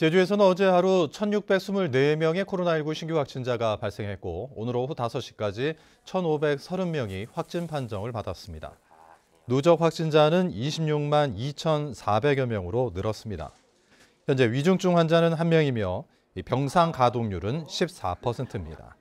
제주에서는 어제 하루 1,624명의 코로나19 신규 확진자가 발생했고 오늘 오후 5시까지 1,530명이 확진 판정을 받았습니다. 누적 확진자는 26만 2,400여 명으로 늘었습니다. 현재 위중증 환자는 1명이며 병상 가동률은 14%입니다.